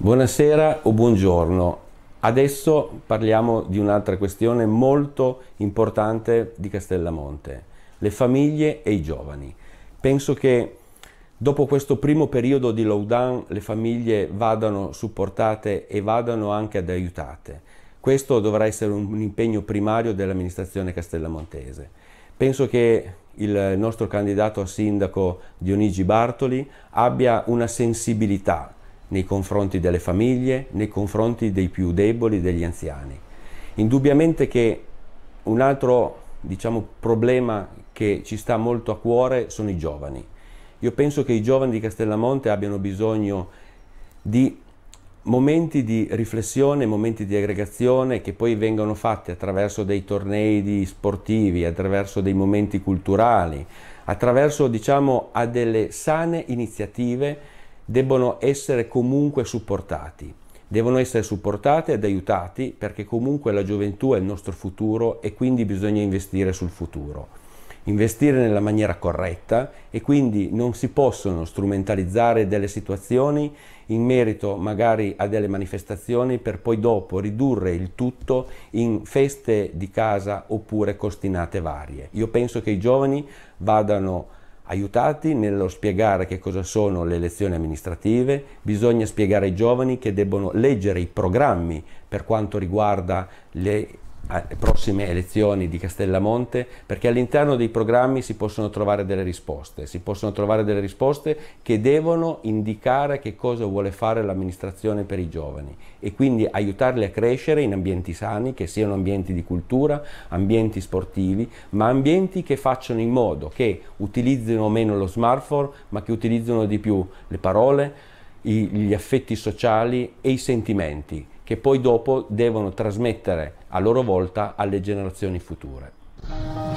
Buonasera o buongiorno. Adesso parliamo di un'altra questione molto importante di Castellamonte, le famiglie e i giovani. Penso che dopo questo primo periodo di lockdown le famiglie vadano supportate e vadano anche ad aiutate. Questo dovrà essere un impegno primario dell'amministrazione castellamontese. Penso che il nostro candidato a sindaco Dionigi Bartoli abbia una sensibilità nei confronti delle famiglie, nei confronti dei più deboli, degli anziani. Indubbiamente che un altro diciamo, problema che ci sta molto a cuore sono i giovani. Io penso che i giovani di Castellamonte abbiano bisogno di momenti di riflessione, momenti di aggregazione che poi vengono fatti attraverso dei tornei sportivi, attraverso dei momenti culturali, attraverso diciamo, a delle sane iniziative debbono essere comunque supportati, devono essere supportati ed aiutati perché comunque la gioventù è il nostro futuro e quindi bisogna investire sul futuro, investire nella maniera corretta e quindi non si possono strumentalizzare delle situazioni in merito magari a delle manifestazioni per poi dopo ridurre il tutto in feste di casa oppure costinate varie. Io penso che i giovani vadano aiutati nello spiegare che cosa sono le elezioni amministrative, bisogna spiegare ai giovani che debbono leggere i programmi per quanto riguarda le prossime elezioni di Castellamonte perché all'interno dei programmi si possono trovare delle risposte, si possono trovare delle risposte che devono indicare che cosa vuole fare l'amministrazione per i giovani e quindi aiutarli a crescere in ambienti sani, che siano ambienti di cultura, ambienti sportivi, ma ambienti che facciano in modo che utilizzino meno lo smartphone, ma che utilizzino di più le parole, gli affetti sociali e i sentimenti che poi dopo devono trasmettere a loro volta alle generazioni future.